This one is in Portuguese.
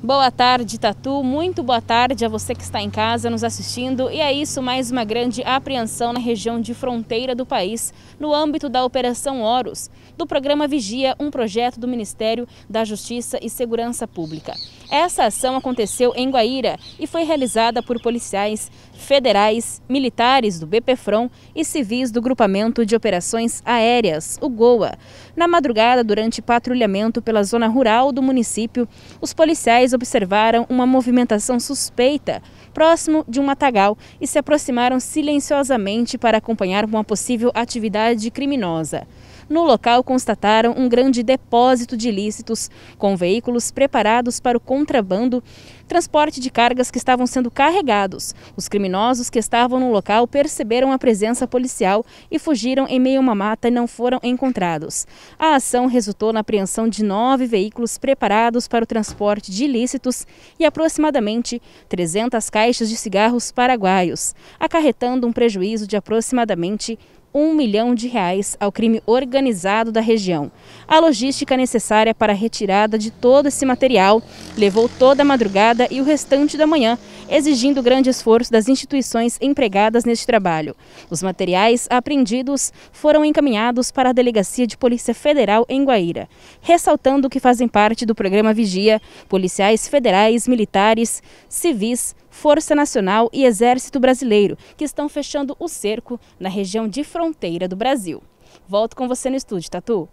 Boa tarde, Tatu. Muito boa tarde a você que está em casa nos assistindo. E é isso, mais uma grande apreensão na região de fronteira do país, no âmbito da Operação Horus, do programa Vigia, um projeto do Ministério da Justiça e Segurança Pública. Essa ação aconteceu em Guaíra e foi realizada por policiais federais, militares do BPFRON e civis do Grupamento de Operações Aéreas, o GOA. Na madrugada, durante patrulhamento pela zona rural do município, os policiais policiais observaram uma movimentação suspeita próximo de um matagal e se aproximaram silenciosamente para acompanhar uma possível atividade criminosa. No local, constataram um grande depósito de ilícitos, com veículos preparados para o contrabando, transporte de cargas que estavam sendo carregados. Os criminosos que estavam no local perceberam a presença policial e fugiram em meio a uma mata e não foram encontrados. A ação resultou na apreensão de nove veículos preparados para o transporte de ilícitos ilícitos e aproximadamente 300 caixas de cigarros paraguaios, acarretando um prejuízo de aproximadamente um milhão de reais ao crime organizado da região. A logística necessária para a retirada de todo esse material levou toda a madrugada e o restante da manhã, exigindo grande esforço das instituições empregadas neste trabalho. Os materiais apreendidos foram encaminhados para a Delegacia de Polícia Federal em Guaíra, ressaltando que fazem parte do programa Vigia policiais federais, militares, civis, Força Nacional e Exército Brasileiro, que estão fechando o cerco na região de fronteira fronteira do Brasil. Volto com você no estúdio, Tatu.